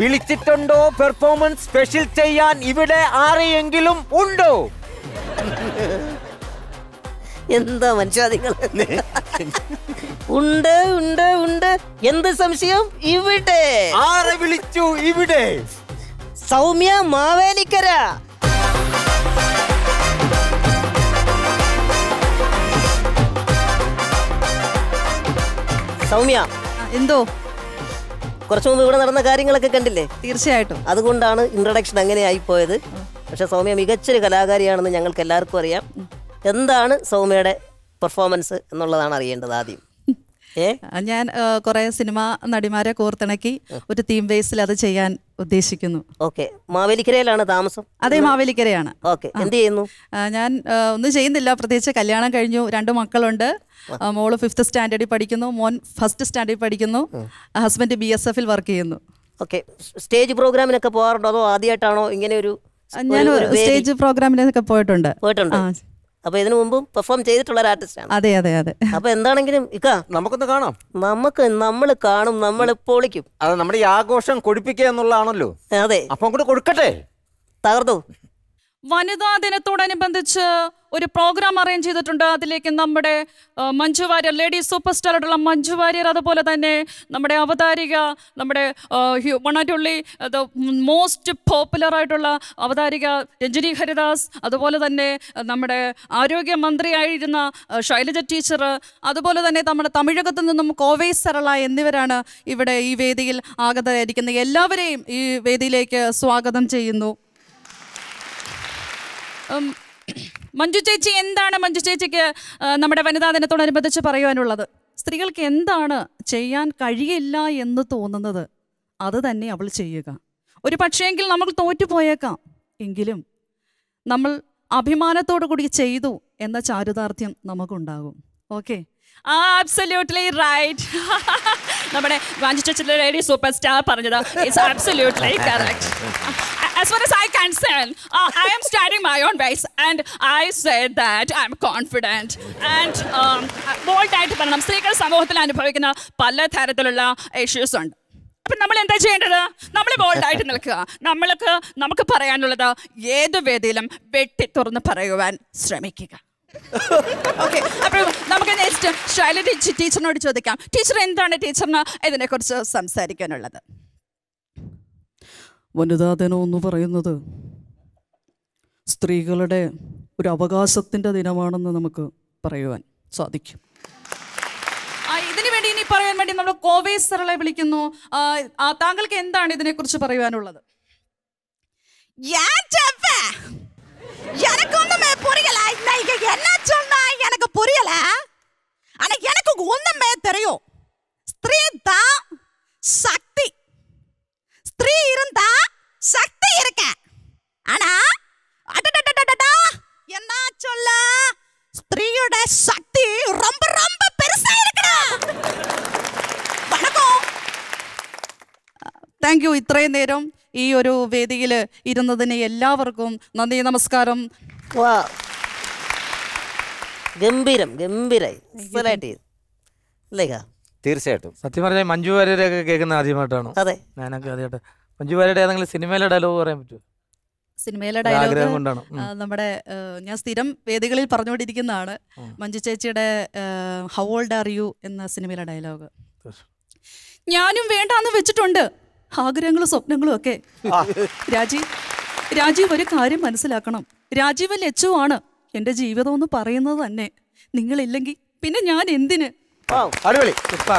വിളിച്ചിട്ടുണ്ടോ performance special ചെയ്യാൻ ഇവിടെ ആരെയെങ്കിലും ഉണ്ടോ എന്താ മനുഷ്യ ഉണ്ട് ഉണ്ട് ഉണ്ട് എന്ത് സംശയം ഇവിടെ ആരെ വിളിച്ചു ഇവിടെ സൗമ്യ മാവേലിക്കര സൗമ്യ എന്തോ കുറച്ചു മുമ്പ് ഇവിടെ നടന്ന കാര്യങ്ങളൊക്കെ കണ്ടില്ലേ തീർച്ചയായിട്ടും അതുകൊണ്ടാണ് ഇൻട്രഡക്ഷൻ അങ്ങനെ ആയി പോയത് പക്ഷെ സൗമ്യ മികച്ചൊരു കലാകാരിയാണെന്ന് ഞങ്ങൾക്ക് എല്ലാവർക്കും അറിയാം എന്താണ് സൗമ്യയുടെ പെർഫോമൻസ് എന്നുള്ളതാണ് അറിയേണ്ടത് ആദ്യം ഞാൻ കുറെ സിനിമ നടിമാരെ കോർത്തിണക്കി ഒരു തീം ബേസിൽ അത് ചെയ്യാൻ ഉദ്ദേശിക്കുന്നു ഓക്കെ മാവേലിക്കരയിലാണ് താമസം അതെ മാവേലിക്കരയാണ് ഓക്കെ എന്ത് ചെയ്യുന്നു ഞാൻ ഒന്നും ചെയ്യുന്നില്ല പ്രത്യേകിച്ച് കല്യാണം കഴിഞ്ഞു രണ്ട് മക്കളുണ്ട് മോള് ഫിഫ്ത് സ്റ്റാൻഡേർഡിൽ പഠിക്കുന്നു മോൻ ഫസ്റ്റ് സ്റ്റാൻഡേർഡിൽ പഠിക്കുന്നു ഹസ്ബൻഡ് ബി എസ് എഫിൽ വർക്ക് ചെയ്യുന്നു ഓക്കെ സ്റ്റേജ് പ്രോഗ്രാമിനൊക്കെ പോകാറുണ്ടോ അതോ ആദ്യമായിട്ടാണോ ഇങ്ങനെ ഒരു ഞാൻ സ്റ്റേജ് പ്രോഗ്രാമിനൊക്കെ പോയിട്ടുണ്ട് പോയിട്ടുണ്ട് അപ്പൊ ഇതിനു മുമ്പും പെർഫോം ചെയ്തിട്ടുള്ള ഒരു ആർട്ടിസ്റ്റാണ് അതെ അതെ അതെ അപ്പൊ എന്താണെങ്കിലും ഇക്കാ നമുക്കൊന്ന് കാണാം നമുക്ക് നമ്മൾ കാണും നമ്മൾ പൊളിക്കും അതെ നമ്മുടെ ഈ ആഘോഷം കൊടുപ്പിക്കുക എന്നുള്ളതാണല്ലോ അതെ അപ്പൊ അങ്ങോട്ട് കൊടുക്കട്ടെ തകർത്തു വനിതാ ദിനത്തോടനുബന്ധിച്ച് ഒരു പ്രോഗ്രാം അറേഞ്ച് ചെയ്തിട്ടുണ്ട് അതിലേക്ക് നമ്മുടെ മഞ്ജു വാര്യർ ലേഡി സൂപ്പർ സ്റ്റാറായിട്ടുള്ള മഞ്ജു വാര്യർ അതുപോലെ തന്നെ നമ്മുടെ അവതാരിക നമ്മുടെ വണറ്റുള്ളി ദ മോസ്റ്റ് പോപ്പുലർ ആയിട്ടുള്ള അവതാരിക രഞ്ജിനി ഹരിദാസ് അതുപോലെ തന്നെ നമ്മുടെ ആരോഗ്യമന്ത്രിയായിരുന്ന ശൈലജ ടീച്ചർ അതുപോലെ തന്നെ നമ്മുടെ തമിഴകത്തു നിന്നും കോവൈ സരള എന്നിവരാണ് ഇവിടെ ഈ വേദിയിൽ ആഗതരായിരിക്കുന്നത് എല്ലാവരെയും ഈ വേദിയിലേക്ക് സ്വാഗതം ചെയ്യുന്നു മഞ്ജു ചേച്ചി എന്താണ് മഞ്ജു ചേച്ചിക്ക് നമ്മുടെ വനിതാ ദിനത്തോടനുബന്ധിച്ച് പറയുവാനുള്ളത് സ്ത്രീകൾക്ക് എന്താണ് ചെയ്യാൻ കഴിയില്ല എന്ന് തോന്നുന്നത് അത് തന്നെ അവൾ ചെയ്യുക ഒരു പക്ഷേയെങ്കിൽ നമ്മൾ തോറ്റുപോയേക്കാം എങ്കിലും നമ്മൾ അഭിമാനത്തോടു കൂടി ചെയ്തു എന്ന ചാരുതാർത്ഥ്യം നമുക്കുണ്ടാകും ഓക്കെ ആബ്സല്യൂട്ട്ലി റൈറ്റ് നമ്മുടെ ലേഡി സൂപ്പർ സ്റ്റാർ പറഞ്ഞത് it's absolutely correct as far as I'm concerned, uh, I am standing my own base, and I said that I'm confident. And ബോൾഡായിട്ട് um, പറയണം സ്ത്രീകൾ സമൂഹത്തിൽ അനുഭവിക്കുന്ന പല തരത്തിലുള്ള ഇഷ്യൂസ് ഉണ്ട് അപ്പം നമ്മൾ എന്താ ചെയ്യേണ്ടത് നമ്മൾ ബോൾഡായിട്ട് നിൽക്കുക നമ്മൾക്ക് നമുക്ക് പറയാനുള്ളത് ഏത് വേദിയിലും വെട്ടി തുറന്ന് പറയുവാൻ ശ്രമിക്കുക ഓക്കെ അപ്പോൾ നമുക്ക് നെക്സ്റ്റ് ശൈലജ ടീച്ചറിനോട് ചോദിക്കാം ടീച്ചർ എന്താണ് ടീച്ചറിന് ഇതിനെക്കുറിച്ച് സംസാരിക്കാനുള്ളത് ദിനം എന്ന് പറയുന്നത് സ്ത്രീകളുടെ ഒരു അവകാശത്തിൻ്റെ ദിനമാണെന്ന് നമുക്ക് പറയുവാൻ സാധിക്കും ഇതിനു വേണ്ടി ഇനി പറയാൻ വേണ്ടി നമ്മൾ കോവേ സറളെ വിളിക്കുന്നു താങ്കൾക്ക് എന്താണ് ഇതിനെക്കുറിച്ച് പറയുവാനുള്ളത് எனக்கொன்றுமே புரியல இன்னைக்கு என்ன சொன்னா புரியல താങ്ക് യു ഇത്രയും നേരം ഈ ഒരു വേദിയിൽ ഇരുന്നതിന് എല്ലാവർക്കും നന്ദി നമസ്കാരം ഗംഭീരം ഗംഭീരായി തീർച്ചയായിട്ടും സത്യം പറഞ്ഞാൽ മഞ്ജു ഒക്കെ കേൾക്കുന്ന ആദ്യമായിട്ടാണ് അതെ ഞാനൊക്കെ ആദ്യമായിട്ട് മഞ്ജു വാര്യരുടെ ഏതെങ്കിലും സിനിമയിലെ ഡയലോഗ് പറയാൻ പറ്റുമോ സിനിമയിലെ ഡയലോഗ് നമ്മുടെ ഞാൻ സ്ഥിരം വേദികളിൽ പറഞ്ഞുകൊണ്ടിരിക്കുന്നതാണ് മഞ്ജു ചേച്ചിയുടെ ഹൗ ഓൾഡ് ആർ യു എന്ന സിനിമയിലെ ഡയലോഗ് ഞാനും വേണ്ടാന്ന് വെച്ചിട്ടുണ്ട് ആഗ്രഹങ്ങളും സ്വപ്നങ്ങളും ഒക്കെ രാജീവ് രാജീവ് ഒരു കാര്യം മനസ്സിലാക്കണം രാജീവ് ലച്ചു ആണ് എൻ്റെ ജീവിതം എന്ന് പറയുന്നത് തന്നെ നിങ്ങളില്ലെങ്കിൽ പിന്നെ ഞാൻ എന്തിന് അടിപൊളി